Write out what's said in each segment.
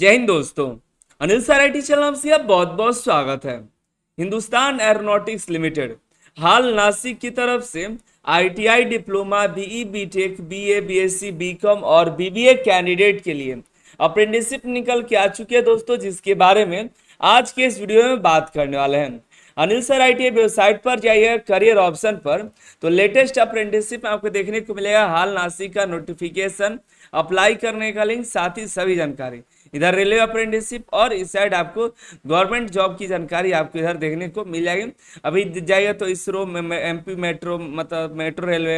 जय हिंद दोस्तों अनिल सर आई चैनल से आप बहुत बहुत स्वागत है Hindustan aeronautics limited HAL Nashik की तरफ से ITI diploma BE BTech BA BSc BCom और बीबीए कैंडिडेट के लिए अप्रेंटिसिप निकल के आ चुके हैं दोस्तों जिसके बारे में आज के इस वीडियो में बात करने वाले हैं अनिल सर आई वेबसाइट पर जाइए करियर ऑप्शन पर तो लेटेस्ट अप्रेंटिसिप आपको देखने को मिलेगा हाल नासिक का नोटिफिकेशन अप्लाई करने का लिंक साथ ही सभी जानकारी इधर रेलवे अप्रेंटिसशिप और इस साइड आपको गवर्नमेंट जॉब की जानकारी आपको इधर देखने को मिल जाएगी अभी जाइए तो इसरो एमपी मेट्रो मतलब मेट्रो रेलवे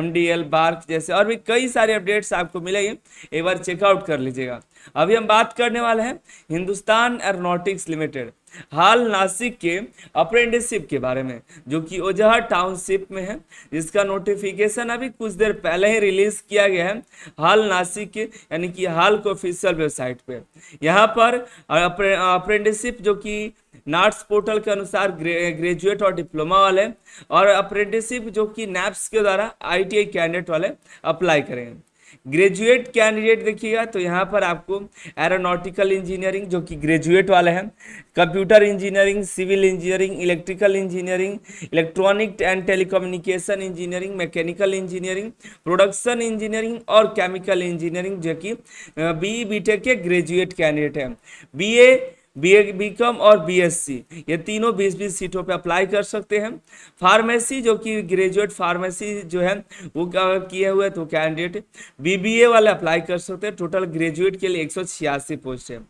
एमडीएल बार्क जैसे और भी कई सारे अपडेट्स आपको मिलेंगे एक बार चेकआउट कर लीजिएगा अभी हम बात करने वाले हैं Hindustan aeronautics limited HAL Nashik के अप्रेंटिसशिप के बारे में जो कि ओजहा टाउनशिप में है जिसका नोटिफिकेशन अभी कुछ देर पहले ही रिलीज किया गया है हाल नासिक के यानी कि हाल के ऑफिशियल वेबसाइट पे यहाँ पर अप्रेंटिसशिप जो कि नाट्स पोर्टल के अनुसार ग्रेजुएट और डिप्लोमा वाले और अप्रेंटिसशिप जो कि नैप्स के द्वारा आई कैंडिडेट वाले अप्लाई करेंगे ग्रेजुएट कैंडिडेट देखिएगा तो यहाँ पर आपको एरोनॉटिकल इंजीनियरिंग जो कि ग्रेजुएट वाले हैं computer engineering civil engineering electrical engineering electronic and telecommunication engineering mechanical engineering production engineering और केमिकल इंजीनियरिंग जो कि बी बी के ग्रेजुएट कैंडिडेट हैं बी बी बीकॉम और बीएससी ये तीनों बीस बीस सीटों पे अप्लाई कर सकते हैं फार्मेसी जो कि ग्रेजुएट फार्मेसी जो है वो किए हुए तो कैंडिडेट बीबीए वाले अप्लाई कर सकते हैं टोटल ग्रेजुएट के लिए एक पोस्ट है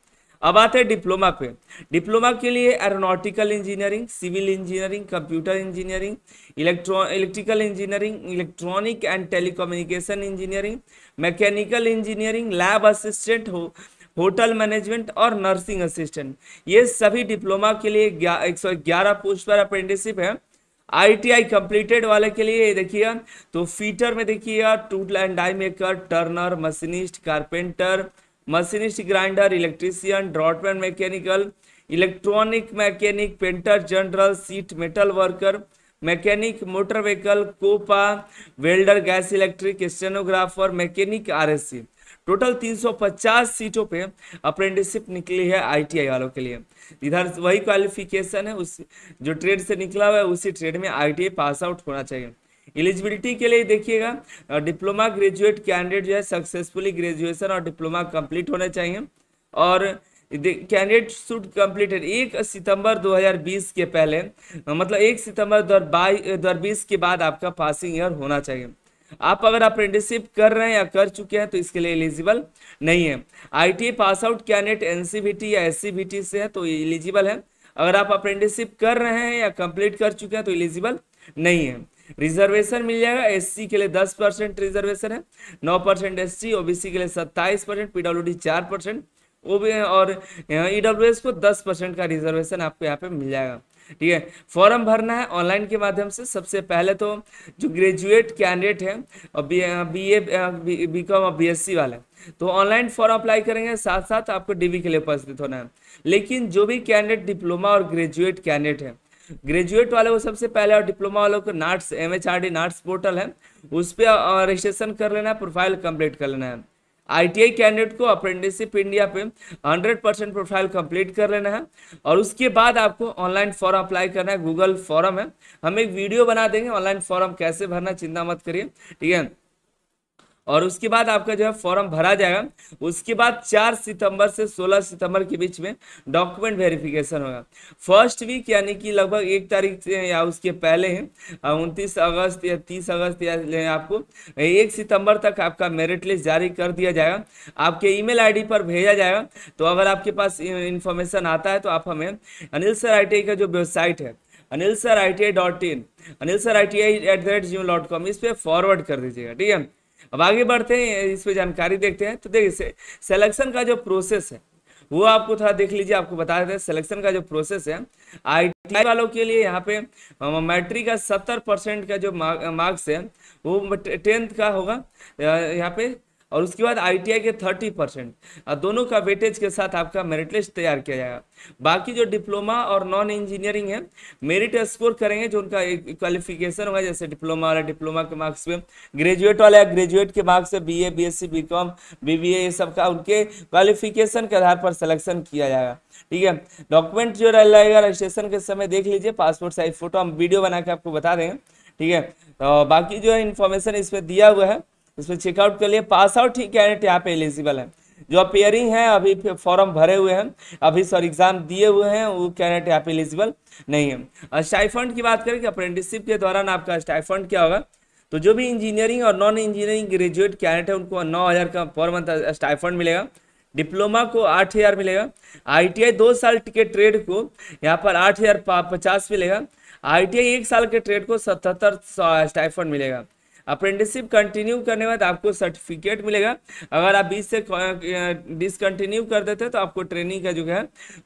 अब आते हैं डिप्लोमा पे डिप्लोमा के लिए aeronautical engineering civil engineering computer engineering electro electrical engineering electronic and telecommunication engineering mechanical engineering lab assistant हो होटल मैनेजमेंट और नर्सिंग असिस्टेंट ये सभी डिप्लोमा के लिए एक सौ ग्यारह पोस्ट पर अप्रेंटिसिप है आईटीआई कंप्लीटेड वाले के लिए देखिए तो फीटर में देखिए tool and die maker turner machinist carpenter machinist grinder electrician draughtsman mechanical electronic mechanic painter general sheet metal worker mechanic motor vehicle COPA welder gas electric stenographer mechanic RSC total 350 सीटों पे apprenticeship निकली है ITI वालों के लिए इधर वही qualification है उस जो ट्रेड से निकला हुआ है उसी ट्रेड में आईटीआई पास आउट होना चाहिए एलिजिबिलिटी के लिए देखिएगा डिप्लोमा ग्रेजुएट कैंडिडेट जो है सक्सेसफुली ग्रेजुएशन और डिप्लोमा कंप्लीट होने चाहिए और कैंडिडेट शुड कम्प्लीटेड एक सितंबर 2020 के पहले मतलब एक सितंबर दो हज़ार के बाद आपका पासिंग ईयर होना चाहिए आप अगर अप्रेंटिसिप कर रहे हैं या कर चुके हैं तो इसके लिए एलिजिबल नहीं है I pass out net N या एस से है तो एलिजिबल है अगर आप अप्रेंटिसिप कर रहे हैं या कंप्लीट कर चुके हैं तो एलिजिबल नहीं है रिजर्वेशन मिल जाएगा एससी के लिए दस परसेंट रिजर्वेशन है नौ परसेंट एस ओबीसी के लिए सत्ताईस परसेंट पीडब्ल्यू डी चार परसेंट और ईडब्ल्यू e को दस परसेंट का रिजर्वेशन आपको यहाँ पे मिल जाएगा ठीक है फॉर्म भरना है ऑनलाइन के माध्यम से सबसे पहले तो जो ग्रेजुएट कैंडिडेट है और B B A B com और बी एस सी तो ऑनलाइन फॉर्म अप्लाई करेंगे साथ साथ आपको डीबी के लिए उपस्थित होना है लेकिन जो भी कैंडिडेट डिप्लोमा और ग्रेजुएट कैंडिडेट है ग्रेजुएट वाले को सबसे पहले और डिप्लोमा वालों को NATS M H R D NATS portal है उस पर रजिस्ट्रेशन कर लेना है प्रोफाइल कंप्लीट कर लेना है आईटीआई कैंडिडेट को अप्रेंटिसशिप इंडिया पे 100 परसेंट प्रोफाइल कंप्लीट कर लेना है और उसके बाद आपको ऑनलाइन फॉर्म अप्लाई करना है गूगल फॉर्म है हम एक वीडियो बना देंगे ऑनलाइन फॉर्म कैसे भरना चिंता मत करिए ठीक है और उसके बाद आपका जो है फॉर्म भरा जाएगा उसके बाद चार सितंबर से सोलह सितंबर के बीच में डॉक्यूमेंट वेरिफिकेशन होगा फर्स्ट वीक यानी कि लगभग एक तारीख से या उसके पहले ही उनतीस अगस्त या तीस अगस्त या आपको एक सितंबर तक आपका मेरिट लिस्ट जारी कर दिया जाएगा आपके ईमेल आईडी पर भेजा जाएगा तो अगर आपके पास इन्फॉर्मेशन आता है तो आप हमें अनिल सर आई का जो वेबसाइट है Anil sir I T I dot in Anil sir I T I at the rate G mail dot com इस पर फॉरवर्ड कर दीजिएगा ठीक है अब आगे बढ़ते हैं इस पर जानकारी देखते हैं तो देखिए सिलेक्शन का जो प्रोसेस है वो आपको थोड़ा देख लीजिए आपको बता देते हैं सिलेक्शन का जो प्रोसेस है आई वालों के लिए यहाँ पे मैट्रिक का सत्तर परसेंट का जो मार्क्स है वो टेंथ का होगा यहाँ पे और उसके बाद आईटीआई के थर्टी परसेंट दोनों का वेटेज के साथ आपका मेरिट लिस्ट तैयार किया जाएगा बाकी जो डिप्लोमा और नॉन इंजीनियरिंग है मेरिट स्कोर करेंगे जो उनका क्वालिफिकेशन होगा जैसे डिप्लोमा वाला डिप्लोमा के मार्क्स पे ग्रेजुएट वाला ग्रेजुएट के मार्क्स पे बीए बीएससी बीकॉम बीबीए ये सब का उनके क्वालिफिकेशन के आधार पर सिलेक्शन किया जाएगा ठीक है डॉक्यूमेंट जो रहेगा रजिस्ट्रेशन के समय देख लीजिए पासपोर्ट साइज फोटो हम वीडियो बना के आपको बता देंगे ठीक है तो बाकी जो है इन्फॉर्मेशन इसमें दिया हुआ है इसमें चेकआउट कर लिए पास आउट ही कैंडिडेट यहाँ पे एलिजिबल है जो अपेयरिंग है अभी फॉर्म भरे हुए हैं अभी सॉरी एग्जाम दिए हुए हैं वो कैंडिडेट यहाँ पे एलिजिबल नहीं है स्टाइफंड की बात करें कि अप्रेंटिसशिप के दौरान आपका स्टाइफंड क्या होगा तो जो भी इंजीनियरिंग और नॉन इंजीनियरिंग ग्रेजुएट कैंडिडेट है उनको नौ हज़ार का पर मंथ स्टाइफंड मिलेगा डिप्लोमा को आठ हज़ार मिलेगा आईटीआई दो साल के ट्रेड को यहाँ पर आठ हज़ार पचास मिलेगा आईटीआई एक साल के ट्रेड को सतहत्तर स्टाइफंड मिलेगा अप्रेंटिसिप कंटिन्यू करने के बाद आपको सर्टिफिकेट मिलेगा अगर आप बीच से डिसकंटिन्यू कर देते हैं तो आपको ट्रेनिंग का जो है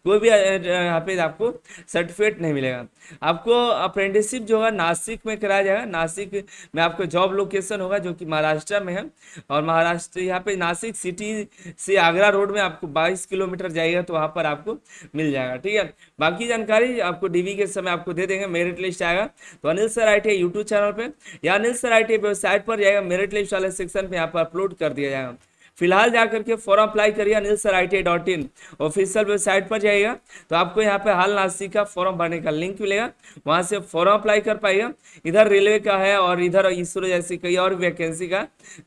कोई भी यहाँ पे आपको सर्टिफिकेट नहीं मिलेगा आपको अप्रेंटिसिप जो है नासिक में कराया जाएगा नासिक में आपको जॉब लोकेशन होगा जो कि महाराष्ट्र में है और महाराष्ट्र यहाँ पे नासिक सिटी से आगरा रोड में आपको बाईस किलोमीटर जाएगा तो वहाँ पर आपको मिल जाएगा ठीक है बाकी जानकारी आपको डीवी के समय आपको दे देंगे मेरिट लिस्ट आएगा तो Anil sir I T YouTube channel पर या Anil sir I T website पर जाएगा मेरिट लिस्ट वाले सेक्शन पे यहाँ पर अपलोड कर दिया जाएगा फिलहाल जा करके फॉर्म अप्लाई करिए Anil sir I T dot in official website पर जाइएगा तो आपको यहाँ पे हाल नासिक का फॉर्म भरने का लिंक मिलेगा वहाँ से फॉर्म अप्लाई कर पाएगा इधर रेलवे का है और इधर इसरो जैसी कई और वैकेंसी का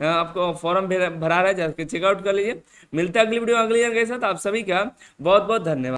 आपको फॉर्म भरा रहा है जाकर चेकआउट कर लीजिए मिलता है अगली वीडियो अगली जगह के साथ आप सभी का बहुत बहुत धन्यवाद